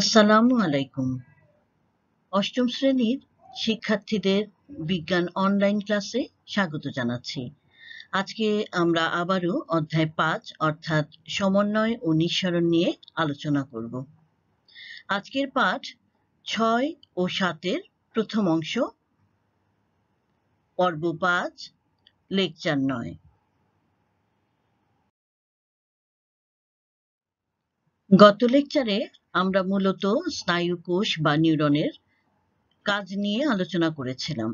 আসসালামু আলাইকুম অষ্টম শ্রেণীর শিক্ষার্থীদের বিজ্ঞান অনলাইন ক্লাসে স্বাগত জানাচ্ছি আজকে আমরা আবারও অধ্যায় পাঁচ অর্থাৎ সমন্বয় ও নিঃসরণ নিয়ে আলোচনা করব আজকের পাঠ ছয় ও সাতের প্রথম অংশ পর্ব পাঁচ লেকচার নয় গত লেকচারে আমরা মূলত স্নায়ুকোষ বা নিউরনের কাজ নিয়ে আলোচনা করেছিলাম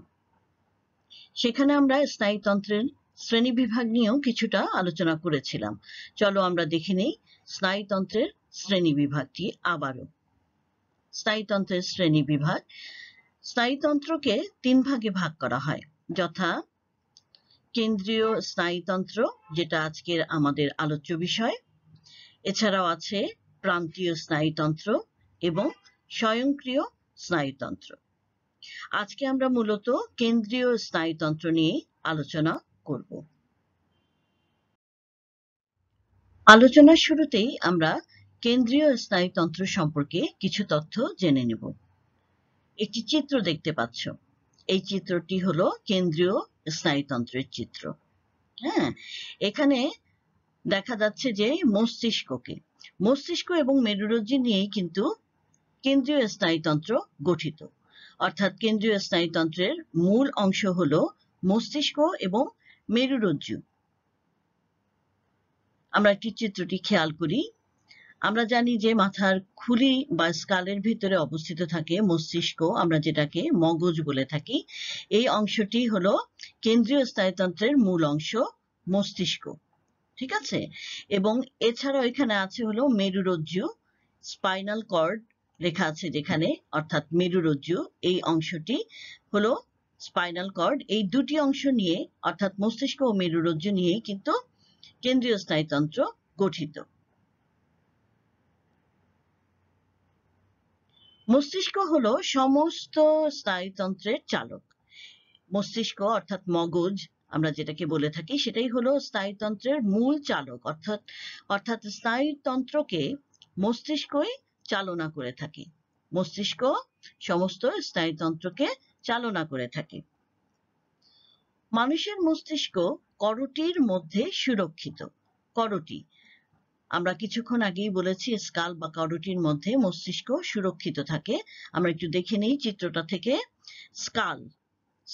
সেখানে আমরা স্নায়ুতন্ত্রের বিভাগ নিয়েও কিছুটা আলোচনা করেছিলাম চলো আমরা দেখে নেই স্নায়ুতন্ত্রের বিভাগটি আবারও স্নায়ুতন্ত্রের বিভাগ স্নায়ুতন্ত্রকে তিন ভাগে ভাগ করা হয় যথা কেন্দ্রীয় স্নায়ুতন্ত্র যেটা আজকের আমাদের আলোচ্য বিষয় এছাড়াও আছে প্রান্তীয় স্নায়ুতন্ত্র এবং স্বয়ংক্রিয় স্নায়ুতন্ত্র আজকে আমরা মূলত কেন্দ্রীয় স্নায়ুতন্ত্র নিয়ে আলোচনা করব আলোচনার শুরুতেই আমরা কেন্দ্রীয় স্নায়ুতন্ত্র সম্পর্কে কিছু তথ্য জেনে নেব একটি চিত্র দেখতে পাচ্ছ এই চিত্রটি হলো কেন্দ্রীয় স্নায়ুতন্ত্রের চিত্র হ্যাঁ এখানে দেখা যাচ্ছে যে মস্তিষ্ককে মস্তিষ্ক এবং মেরুরজ্জু নিয়েই কিন্তু কেন্দ্রীয় স্নায়ুতন্ত্র গঠিত অর্থাৎ কেন্দ্রীয় স্নায়ুতন্ত্রের মূল অংশ হল মস্তিষ্ক এবং মেরুরজ্জু আমরা একটি চিত্রটি খেয়াল করি আমরা জানি যে মাথার খুলি বা স্কালের ভিতরে অবস্থিত থাকে মস্তিষ্ক আমরা যেটাকে মগজ বলে থাকি এই অংশটি হলো কেন্দ্রীয় স্নায়ুতন্ত্রের মূল অংশ মস্তিষ্ক ঠিক আছে এবং এছাড়া এখানে আছে হলো মেরুরজ্জু স্পাইনাল কর্ড লেখা আছে যেখানে অর্থাৎ মেরুরজ্জু এই অংশটি হলো স্পাইনাল কর্ড এই দুটি অংশ নিয়ে অর্থাৎ মস্তিষ্ক ও মেরুরজ্জু নিয়ে কিন্তু কেন্দ্রীয় স্নায়ুতন্ত্র গঠিত মস্তিষ্ক হলো সমস্ত স্নায়ুতন্ত্রের চালক মস্তিষ্ক অর্থাৎ মগজ আমরা যেটাকে বলে থাকি সেটাই হলো স্নায়ুতন্ত্রের মূল চালক অর্থাৎ অর্থাৎ স্নায়ুতন্ত্রকে মস্তিষ্কই চালনা করে থাকে মস্তিষ্ক সমস্ত স্নায়ুতন্ত্রকে চালনা করে থাকে মানুষের মস্তিষ্ক করটির মধ্যে সুরক্ষিত করটি আমরা কিছুক্ষণ আগেই বলেছি স্কাল বা করটির মধ্যে মস্তিষ্ক সুরক্ষিত থাকে আমরা একটু দেখে নেই চিত্রটা থেকে স্কাল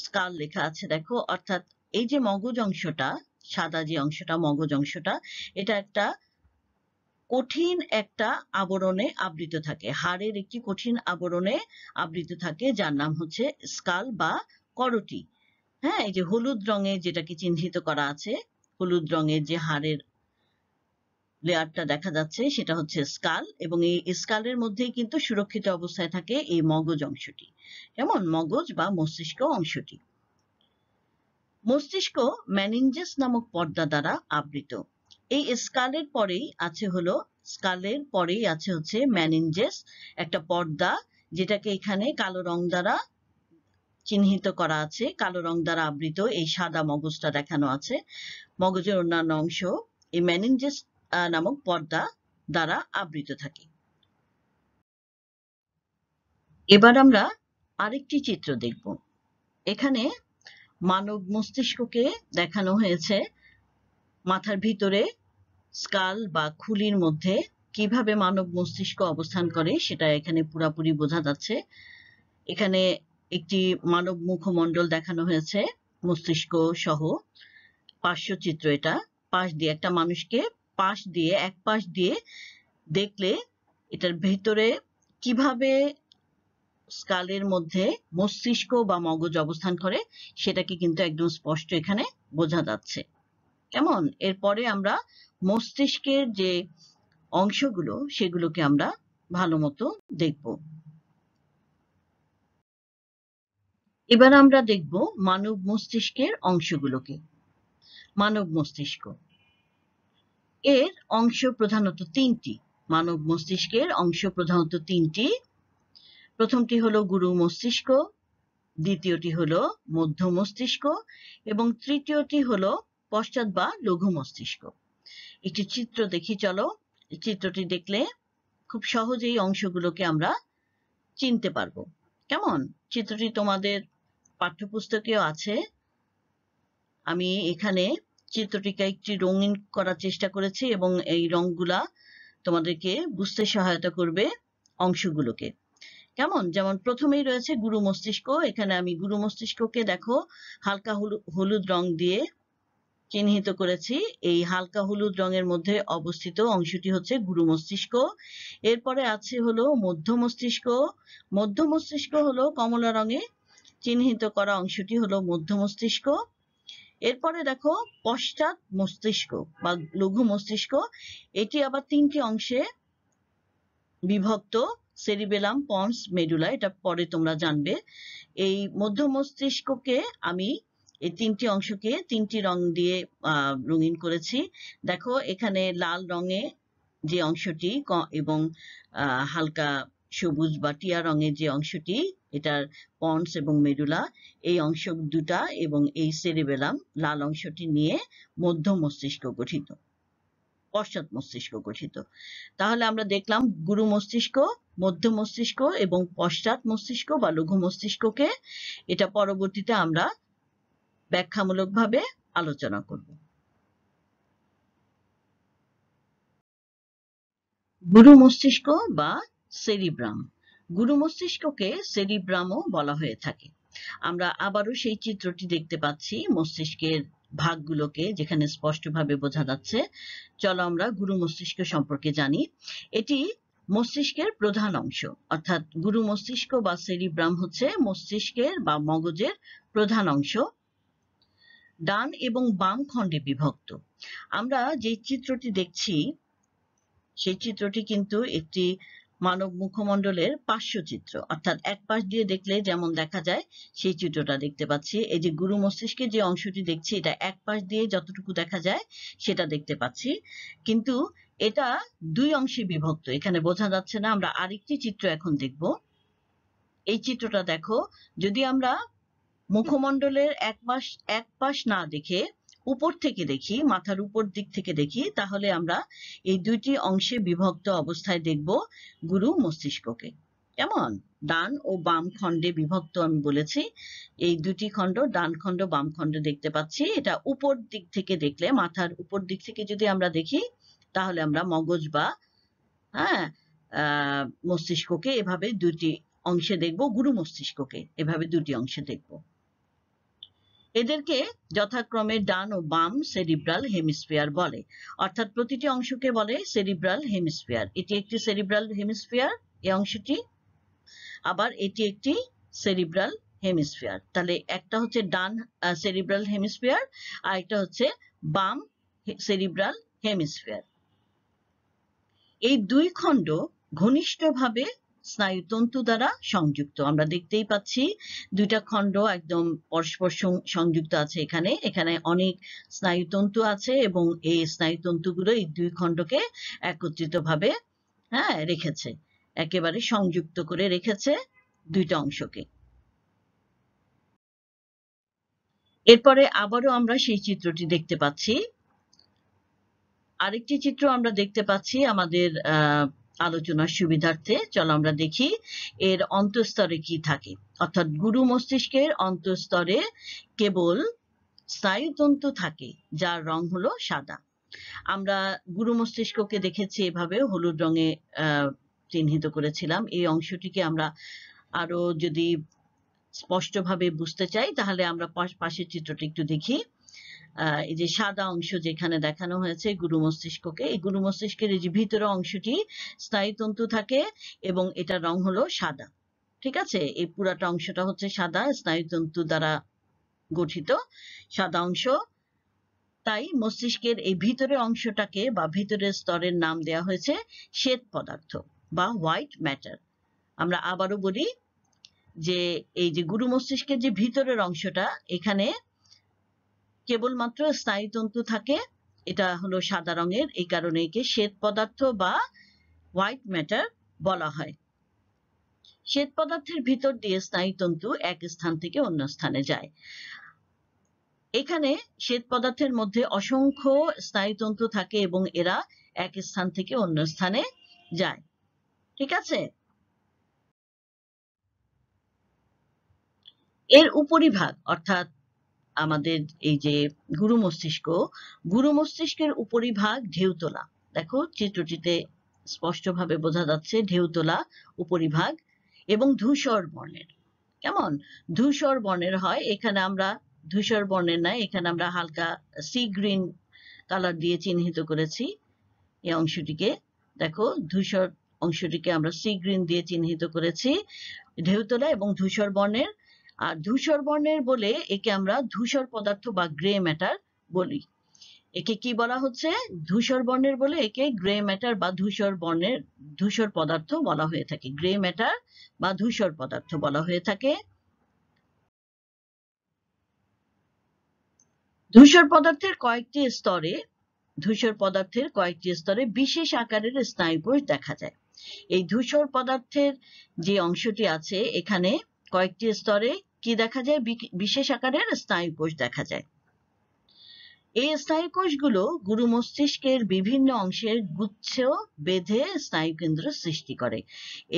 স্কাল লেখা আছে দেখো অর্থাৎ এই যে মগজ অংশটা সাদা যে অংশটা মগজ অংশটা এটা একটা কঠিন একটা আবরণে আবৃত থাকে হাড়ের একটি কঠিন আবরণে আবৃত থাকে যার নাম হচ্ছে স্কাল বা করটি হ্যাঁ এই যে হলুদ রঙে যেটাকে চিহ্নিত করা আছে হলুদ রঙের যে হাড়ের লেয়ারটা দেখা যাচ্ছে সেটা হচ্ছে স্কাল এবং এই স্কালের মধ্যেই কিন্তু সুরক্ষিত অবস্থায় থাকে এই মগজ অংশটি কেমন মগজ বা মস্তিষ্ক অংশটি মস্তিষ্ক ম্যানিঞ্জেস নামক পর্দা দ্বারা আবৃত। এই স্কালের পরেই আছে হলো স্কালের পরেই আছে হচ্ছে ম্যানিঞ্জেস একটা পর্দা যেটাকে এখানে কালো রং দ্বারা চিহ্নিত করা আছে কালো রং দ্বারা আবৃত এই সাদা মগজটা দেখানো আছে মগজের অন্যান্য অংশ এই ম্যানিঞ্জেস নামক পর্দা দ্বারা আবৃত থাকে এবার আমরা আরেকটি চিত্র দেখব এখানে মানব মস্তিষ্ককে দেখানো হয়েছে মাথার ভিতরে স্কাল বা খুলির মধ্যে কিভাবে মানব মস্তিষ্ক অবস্থান করে সেটা এখানে পুরাপুরি বোঝা যাচ্ছে এখানে একটি মানব মুখমণ্ডল দেখানো হয়েছে মস্তিষ্ক সহ পার্শ্বচিত্র এটা পাশ দিয়ে একটা মানুষকে পাশ দিয়ে এক পাশ দিয়ে দেখলে এটার ভেতরে কিভাবে স্কালের মধ্যে মস্তিষ্ক বা মগজ অবস্থান করে সেটাকে কিন্তু একদম স্পষ্ট এখানে বোঝা যাচ্ছে কেমন এরপরে আমরা মস্তিষ্কের যে অংশগুলো সেগুলোকে আমরা ভালো মতো দেখব এবার আমরা দেখব মানব মস্তিষ্কের অংশগুলোকে মানব মস্তিষ্ক এর অংশ প্রধানত তিনটি মানব মস্তিষ্কের অংশ প্রধানত তিনটি প্রথমটি হলো গুরু মস্তিষ্ক দ্বিতীয়টি হলো মধ্য মস্তিষ্ক এবং তৃতীয়টি হলো পশ্চাৎ বা লঘু মস্তিষ্ক একটি চিত্র দেখি চলো চিত্রটি দেখলে খুব সহজেই অংশগুলোকে আমরা চিনতে পারবো কেমন চিত্রটি তোমাদের পাঠ্যপুস্তকেও আছে আমি এখানে চিত্রটিকে একটি রঙিন করার চেষ্টা করেছি এবং এই রঙগুলা তোমাদেরকে বুঝতে সহায়তা করবে অংশগুলোকে কেমন যেমন প্রথমেই রয়েছে গুরু মস্তিষ্ক এখানে আমি গুরু মস্তিষ্ককে দেখো হালকা হলুদ রং দিয়ে চিহ্নিত করেছি এই হালকা হলুদ রঙের মধ্যে অবস্থিত অংশটি হচ্ছে গুরু মস্তিষ্ক এরপরে আছে হলো মধ্য মস্তিষ্ক মধ্য মস্তিষ্ক হলো কমলা রঙে চিহ্নিত করা অংশটি হলো মধ্য মস্তিষ্ক এরপরে দেখো পশ্চাৎ মস্তিষ্ক বা লঘু মস্তিষ্ক এটি আবার তিনটি অংশে বিভক্ত সেরিবেলাম পন্স মেডুলা এটা পরে তোমরা জানবে এই মধ্য মস্তিষ্ককে আমি এই তিনটি অংশকে তিনটি রং দিয়ে রঙিন করেছি দেখো এখানে লাল রঙে যে অংশটি এবং হালকা সবুজ বা টিয়া রঙের যে অংশটি এটার পন্স এবং মেডুলা এই অংশ দুটা এবং এই সেরিবেলাম লাল অংশটি নিয়ে মধ্য মস্তিষ্ক গঠিত পশ্চাৎ মস্তিষ্ক গঠিত তাহলে আমরা দেখলাম গুরু মস্তিষ্ক মধ্য মস্তিষ্ক এবং পশ্চাৎ মস্তিষ্ক বা লঘু মস্তিষ্ককে এটা পরবর্তীতে আমরা ব্যাখ্যামূলকভাবে আলোচনা করব গুরু মস্তিষ্ক বা সেরিব্রাম গুরু মস্তিষ্ককে সেরিব্রামও বলা হয়ে থাকে আমরা আবারও সেই চিত্রটি দেখতে পাচ্ছি মস্তিষ্কের ভাগগুলোকে যেখানে স্পষ্টভাবে বোঝা যাচ্ছে চলো আমরা গুরু মস্তিষ্ক সম্পর্কে জানি এটি মস্তিষ্কের প্রধান অংশ অর্থাৎ গুরু মস্তিষ্ক বা সেরিব্রাম হচ্ছে মস্তিষ্কের বা মগজের প্রধান অংশ ডান এবং বাম খণ্ডে বিভক্ত আমরা যে চিত্রটি দেখছি সেই চিত্রটি কিন্তু একটি মানব মুখমণ্ডলের পার্শ্বচিত্র অর্থাৎ এক পাশ দিয়ে দেখলে যেমন দেখা যায় সেই চিত্রটা দেখতে পাচ্ছি এই যে গুরু মস্তিষ্কে যে অংশটি দেখছি এটা এক পাশ দিয়ে যতটুকু দেখা যায় সেটা দেখতে পাচ্ছি কিন্তু এটা দুই অংশে বিভক্ত এখানে বোঝা যাচ্ছে না আমরা আরেকটি চিত্র এখন দেখব এই চিত্রটা দেখো যদি আমরা মুখমণ্ডলের এক পাশ এক পাশ না দেখে উপর থেকে দেখি মাথার উপর দিক থেকে দেখি তাহলে আমরা এই দুইটি অংশে বিভক্ত অবস্থায় দেখব গুরু মস্তিষ্ককে কেমন ডান ও বাম খণ্ডে বিভক্ত আমি বলেছি এই দুটি খণ্ড ডান খণ্ড বাম খণ্ড দেখতে পাচ্ছি এটা উপর দিক থেকে দেখলে মাথার উপর দিক থেকে যদি আমরা দেখি তাহলে আমরা মগজ বা হ্যাঁ মস্তিষ্ককে এভাবে দুটি অংশে দেখব গুরু মস্তিষ্ককে এভাবে দুটি অংশে দেখব এদেরকে যথাক্রমে ডান ও বাম সেরিব্রাল হেমিস্ফিয়ার বলে অর্থাৎ প্রতিটি অংশকে বলে সেরিব্রাল হেমিস্ফিয়ার এটি একটি সেরিব্রাল হেমিস্ফিয়ার এই অংশটি আবার এটি একটি সেরিব্রাল হেমিস্ফিয়ার তাহলে একটা হচ্ছে ডান সেরিব্রাল হেমিস্ফিয়ার আর একটা হচ্ছে বাম সেরিব্রাল হেমিস্ফিয়ার এই দুই খণ্ড ঘনিষ্ঠভাবে স্নায়ুতন্তু দ্বারা সংযুক্ত আমরা দেখতেই পাচ্ছি দুইটা খণ্ড একদম পরস্পর সংযুক্ত আছে এখানে এখানে অনেক স্নায়ুতন্তু আছে এবং এই স্নায়ুতন্তুগুলো এই দুই খণ্ডকে একত্রিতভাবে হ্যাঁ রেখেছে একেবারে সংযুক্ত করে রেখেছে দুইটা অংশকে এরপরে আবারও আমরা সেই চিত্রটি দেখতে পাচ্ছি আরেকটি চিত্র আমরা দেখতে পাচ্ছি আমাদের আহ আলোচনার সুবিধার্থে চলো আমরা দেখি এর অন্তঃস্তরে কি থাকে অর্থাৎ গুরু মস্তিষ্কের অন্তঃস্তরে কেবল স্নায়ুতন্তু থাকে যার রং হলো সাদা আমরা গুরু মস্তিষ্ককে দেখেছি এভাবে হলুদ রঙে চিহ্নিত করেছিলাম এই অংশটিকে আমরা আরো যদি স্পষ্টভাবে বুঝতে চাই তাহলে আমরা পাশের চিত্রটি একটু দেখি এই যে সাদা অংশ যেখানে দেখানো হয়েছে গুরু মস্তিষ্ককে এই গুরু মস্তিষ্কের এই যে ভিতরে অংশটি স্নায়ুতন্তু থাকে এবং এটার রং হলো সাদা ঠিক আছে এই পুরাটা অংশটা হচ্ছে সাদা স্নায়ুতন্তু দ্বারা গঠিত সাদা অংশ তাই মস্তিষ্কের এই ভিতরে অংশটাকে বা ভিতরের স্তরের নাম দেয়া হয়েছে শ্বেত পদার্থ বা হোয়াইট ম্যাটার আমরা আবারও বলি যে এই যে গুরু মস্তিষ্কের যে ভিতরের অংশটা এখানে কেবলমাত্র স্নায়ুতন্তু থাকে এটা হলো সাদা রঙের এই কারণে একে শ্বেত পদার্থ বা হোয়াইট ম্যাটার বলা হয় শ্বেত পদার্থের ভিতর দিয়ে স্নায়ুতন্তু এক স্থান থেকে অন্য স্থানে যায় এখানে শ্বেত পদার্থের মধ্যে অসংখ্য স্নায়ুতন্তু থাকে এবং এরা এক স্থান থেকে অন্য স্থানে যায় ঠিক আছে এর উপরিভাগ অর্থাৎ আমাদের এই যে গুরু মস্তিষ্ক গুরু মস্তিষ্কের উপরিভাগ ঢেউ তোলা দেখো চিত্রটিতে স্পষ্টভাবে বোঝা যাচ্ছে ঢেউ তোলা উপরিভাগ এবং ধূসর বর্ণের কেমন ধূসর বর্ণের হয় এখানে আমরা ধূসর বর্ণের না এখানে আমরা হালকা সি গ্রিন কালার দিয়ে চিহ্নিত করেছি এই অংশটিকে দেখো ধূসর অংশটিকে আমরা সি গ্রিন দিয়ে চিহ্নিত করেছি ঢেউতলা এবং ধূসর বর্ণের আর ধূসর বর্ণের বলে একে আমরা ধূসর পদার্থ বা গ্রে ম্যাটার বলি একে কি বলা হচ্ছে ধূসর বর্ণের বলে একে গ্রে ম্যাটার বা ধূসর বর্ণের ধূসর পদার্থ বলা হয়ে থাকে গ্রে ম্যাটার বা ধূসর পদার্থ বলা হয়ে থাকে ধূসর পদার্থের কয়েকটি স্তরে ধূসর পদার্থের কয়েকটি স্তরে বিশেষ আকারের স্নায়ুকোষ দেখা যায় এই ধূসর পদার্থের যে অংশটি আছে এখানে কয়েকটি স্তরে কি দেখা যায় বিশেষ আকারের স্নায়ু কোষ দেখা যায় এই স্নায়ু কোষগুলো গুরু মস্তিষ্কের বিভিন্ন অংশের গুচ্ছ বেঁধে স্নায়ু কেন্দ্র সৃষ্টি করে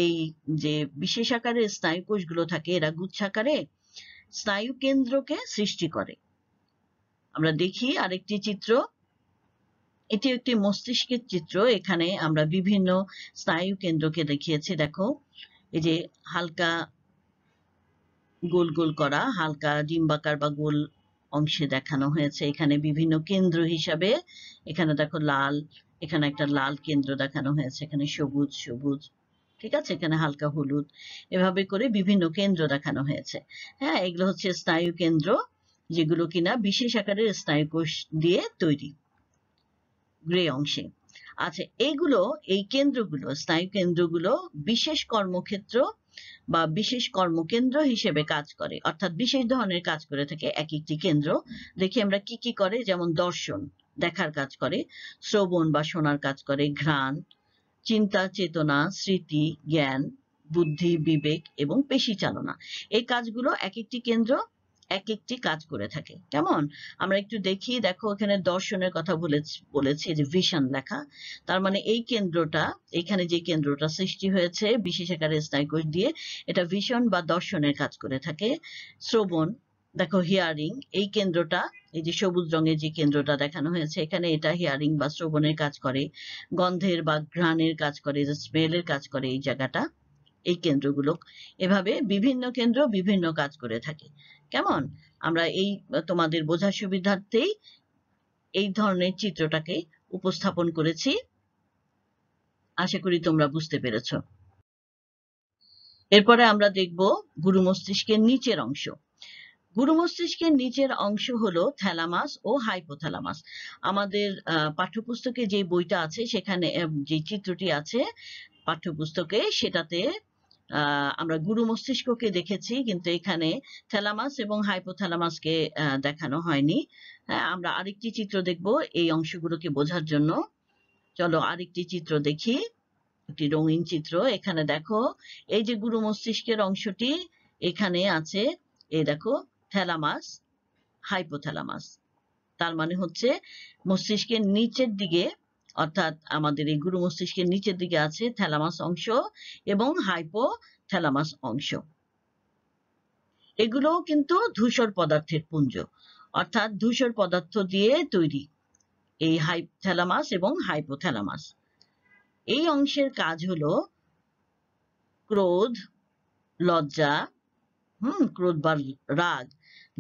এই যে বিশেষ আকারের স্নায়ু কোষগুলো থাকে এরা গুচ্ছাকারে স্নায়ু কেন্দ্রকে সৃষ্টি করে আমরা দেখি আরেকটি চিত্র এটি একটি মস্তিষ্কের চিত্র এখানে আমরা বিভিন্ন স্নায়ু কেন্দ্রকে দেখিয়েছি দেখো এই যে হালকা গোল গোল করা হালকা ডিম্বাকার বা গোল অংশে দেখানো হয়েছে এখানে বিভিন্ন কেন্দ্র হিসাবে এখানে দেখো লাল এখানে একটা লাল কেন্দ্র দেখানো হয়েছে এখানে সবুজ সবুজ ঠিক আছে এখানে হালকা হলুদ এভাবে করে বিভিন্ন কেন্দ্র দেখানো হয়েছে হ্যাঁ এগুলো হচ্ছে স্নায়ু কেন্দ্র যেগুলো কিনা বিশেষ আকারের স্নায়ু কোষ দিয়ে তৈরি গ্রে অংশে আচ্ছা এগুলো এই কেন্দ্রগুলো স্নায়ু কেন্দ্রগুলো বিশেষ কর্মক্ষেত্র বা বিশেষ কর্মকেন্দ্র হিসেবে কাজ করে অর্থাৎ বিশেষ ধরনের কাজ করে থাকে এক একটি কেন্দ্র দেখি আমরা কি কি করে যেমন দর্শন দেখার কাজ করে শ্রবণ বা শোনার কাজ করে ঘ্রাণ চিন্তা চেতনা স্মৃতি জ্ঞান বুদ্ধি বিবেক এবং পেশি চালনা এই কাজগুলো এক একটি কেন্দ্র এক একটি কাজ করে থাকে কেমন আমরা একটু দেখি দেখো এখানে দর্শনের কথা বলেছি যে ভিশন লেখা তার মানে এই কেন্দ্রটা এখানে যে কেন্দ্রটা সৃষ্টি হয়েছে বিশেষ আকারে স্নায়ুকোষ দিয়ে এটা ভিশন বা দর্শনের কাজ করে থাকে শ্রবণ দেখো হিয়ারিং এই কেন্দ্রটা এই যে সবুজ রঙের যে কেন্দ্রটা দেখানো হয়েছে এখানে এটা হিয়ারিং বা শ্রবণের কাজ করে গন্ধের বা ঘ্রাণের কাজ করে যে স্মেলের কাজ করে এই জায়গাটা এই কেন্দ্রগুলো এভাবে বিভিন্ন কেন্দ্র বিভিন্ন কাজ করে থাকে কেমন আমরা এই তোমাদের বোঝার সুবিধার্থেই এই ধরনের চিত্রটাকে উপস্থাপন করেছি আশা করি তোমরা বুঝতে পেরেছ এরপরে আমরা দেখব গুরু মস্তিষ্কের নিচের অংশ গুরু মস্তিষ্কের নিচের অংশ হলো থ্যালামাস ও হাইপোথ্যালামাস আমাদের পাঠ্যপুস্তকে যে বইটা আছে সেখানে যে চিত্রটি আছে পাঠ্যপুস্তকে সেটাতে আমরা গুরু মস্তিষ্ককে দেখেছি কিন্তু এখানে থ্যালামাস এবং হাইপোথ্যালামাসকে দেখানো হয়নি হ্যাঁ, আমরা আরেকটি চিত্র দেখব এই অংশগুলোকে বোঝার জন্য চলো আরেকটি চিত্র দেখি একটি রঙিন চিত্র এখানে দেখো এই যে গুরু মস্তিষ্কের অংশটি এখানে আছে এই দেখো থ্যালামাস হাইপোথ্যালামাস তার মানে হচ্ছে মস্তিষ্কের নিচের দিকে অর্থাৎ আমাদের এই গুরু মস্তিষ্কের নিচের দিকে আছে থ্যালামাস অংশ এবং হাইপো থ্যালামাস অংশ এগুলোও কিন্তু ধূসর পদার্থের পুঞ্জ অর্থাৎ ধূসর পদার্থ দিয়ে তৈরি এই হাইথ্যালামাস এবং হাইপোথ্যালামাস এই অংশের কাজ হলো ক্রোধ লজ্জা হুম ক্রোধ বা রাগ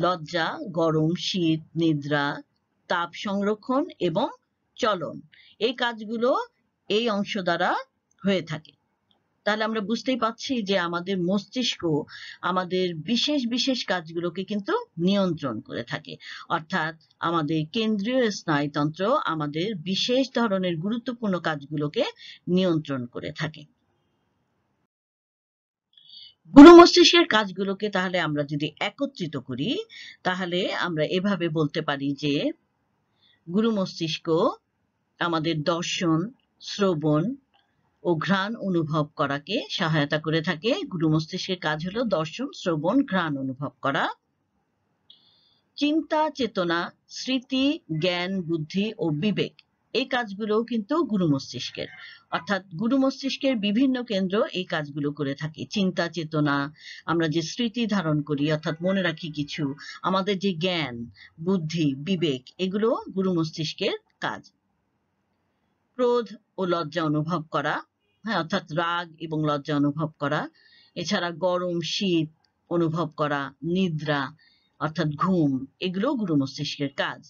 লজ্জা গরম শীত নিদ্রা তাপ সংরক্ষণ এবং চলন এই কাজগুলো এই অংশ দ্বারা হয়ে থাকে তাহলে আমরা বুঝতেই পাচ্ছি যে আমাদের মস্তিষ্ক আমাদের বিশেষ বিশেষ কাজগুলোকে কিন্তু নিয়ন্ত্রণ করে থাকে অর্থাৎ আমাদের কেন্দ্রীয় স্নায়ুতন্ত্র আমাদের বিশেষ ধরনের গুরুত্বপূর্ণ কাজগুলোকে নিয়ন্ত্রণ করে থাকে গুরু মস্তিষ্কের কাজগুলোকে তাহলে আমরা যদি একত্রিত করি তাহলে আমরা এভাবে বলতে পারি যে গুরু মস্তিষ্ক আমাদের দর্শন শ্রবণ ও ঘ্রাণ অনুভব করাকে সহায়তা করে থাকে গুরু মস্তিষ্কের কাজ হলো দর্শন শ্রবণ ঘ্রাণ অনুভব করা চিন্তা চেতনা স্মৃতি জ্ঞান বুদ্ধি ও বিবেক এই কাজগুলোও কিন্তু গুরু মস্তিষ্কের অর্থাৎ গুরু মস্তিষ্কের বিভিন্ন কেন্দ্র এই কাজগুলো করে থাকে চিন্তা চেতনা আমরা যে স্মৃতি ধারণ করি অর্থাৎ মনে রাখি কিছু আমাদের যে জ্ঞান বুদ্ধি বিবেক এগুলো গুরু মস্তিষ্কের কাজ ক্রোধ ও লজ্জা অনুভব করা হ্যাঁ অর্থাৎ রাগ এবং লজ্জা অনুভব করা এছাড়া গরম শীত অনুভব করা নিদ্রা অর্থাৎ ঘুম এগুলো গুরু মস্তিষ্কের কাজ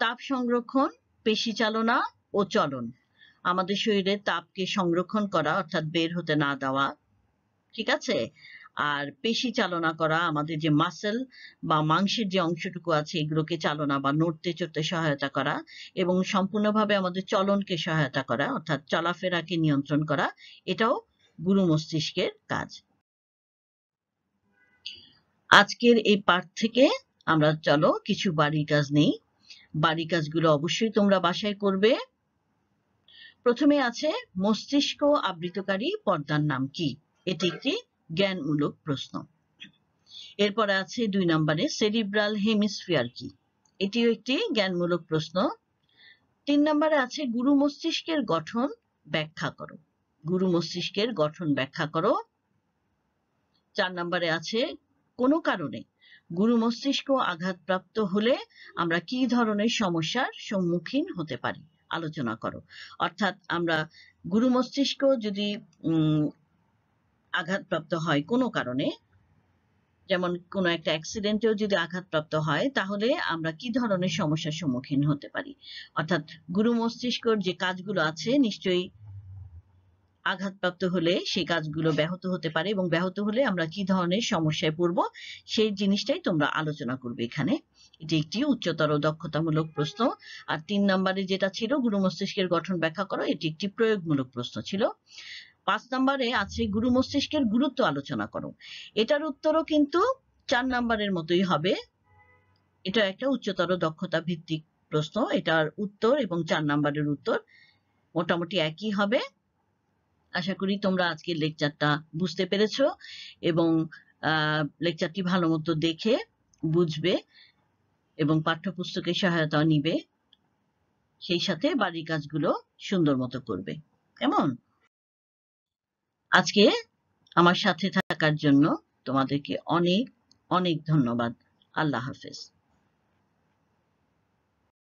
তাপ সংরক্ষণ পেশি চালনা ও চলন আমাদের শরীরে তাপকে সংরক্ষণ করা অর্থাৎ বের হতে না দেওয়া ঠিক আছে আর পেশি চালনা করা আমাদের যে মাসেল বা মাংসের যে অংশটুকু আছে এগুলোকে চালনা বা নড়তে চড়তে সহায়তা করা এবং সম্পূর্ণভাবে আমাদের চলনকে সহায়তা করা অর্থাৎ চলাফেরাকে নিয়ন্ত্রণ করা এটাও গুরু মস্তিষ্কের কাজ আজকের এই পাঠ থেকে আমরা চলো কিছু বাড়ির কাজ নেই বাড়ির কাজগুলো অবশ্যই তোমরা বাসায় করবে প্রথমে আছে মস্তিষ্ক আবৃতকারী পর্দার নাম কি এটি একটি জ্ঞানমূলক প্রশ্ন এরপর আছে দুই নম্বরে সেরিব্রাল হেমিসফিয়ার কি এটিও একটি জ্ঞানমূলক প্রশ্ন তিন নম্বরে আছে গুরু মস্তিষ্কের গঠন ব্যাখ্যা করো গুরু মস্তিষ্কের গঠন ব্যাখ্যা করো চার নম্বরে আছে কোনো কারণে গুরু মস্তিষ্ক আঘাতপ্রাপ্ত হলে আমরা কি ধরনের সমস্যার সম্মুখীন হতে পারি আলোচনা করো অর্থাৎ আমরা গুরু মস্তিষ্ক যদি আঘাতপ্রাপ্ত হয় কোনো কারণে যেমন কোনো একটা অ্যাক্সিডেন্টেও যদি আঘাতপ্রাপ্ত হয় তাহলে আমরা কি ধরনের সমস্যার সম্মুখীন হতে পারি অর্থাৎ গুরু মস্তিষ্কর যে কাজগুলো আছে নিশ্চয়ই আঘাতপ্রাপ্ত হলে সেই কাজগুলো ব্যাহত হতে পারে এবং ব্যাহত হলে আমরা কি ধরনের সমস্যায় পড়ব সেই জিনিসটাই তোমরা আলোচনা করবে এখানে এটি একটি উচ্চতর দক্ষতামূলক প্রশ্ন আর তিন নম্বরে যেটা ছিল গুরু মস্তিষ্কের গঠন ব্যাখ্যা করো এটি একটি প্রয়োগমূলক প্রশ্ন ছিল পাঁচ নম্বরে আছে গুরু মস্তিষ্কের গুরুত্ব আলোচনা করো এটার উত্তরও কিন্তু চার নম্বরের মতোই হবে এটা একটা উচ্চতর দক্ষতা ভিত্তিক প্রশ্ন এটার উত্তর এবং চার নম্বরের উত্তর মোটামুটি একই হবে আশা করি তোমরা আজকের লেকচারটা বুঝতে পেরেছ এবং লেকচারটি ভালো মতো দেখে বুঝবে এবং পাঠ্যপুস্তকের সহায়তা নিবে সেই সাথে বাড়ির কাজগুলো সুন্দর মতো করবে কেমন আজকে আমার সাথে থাকার জন্য তোমাদেরকে অনেক অনেক ধন্যবাদ আল্লাহ হাফেজ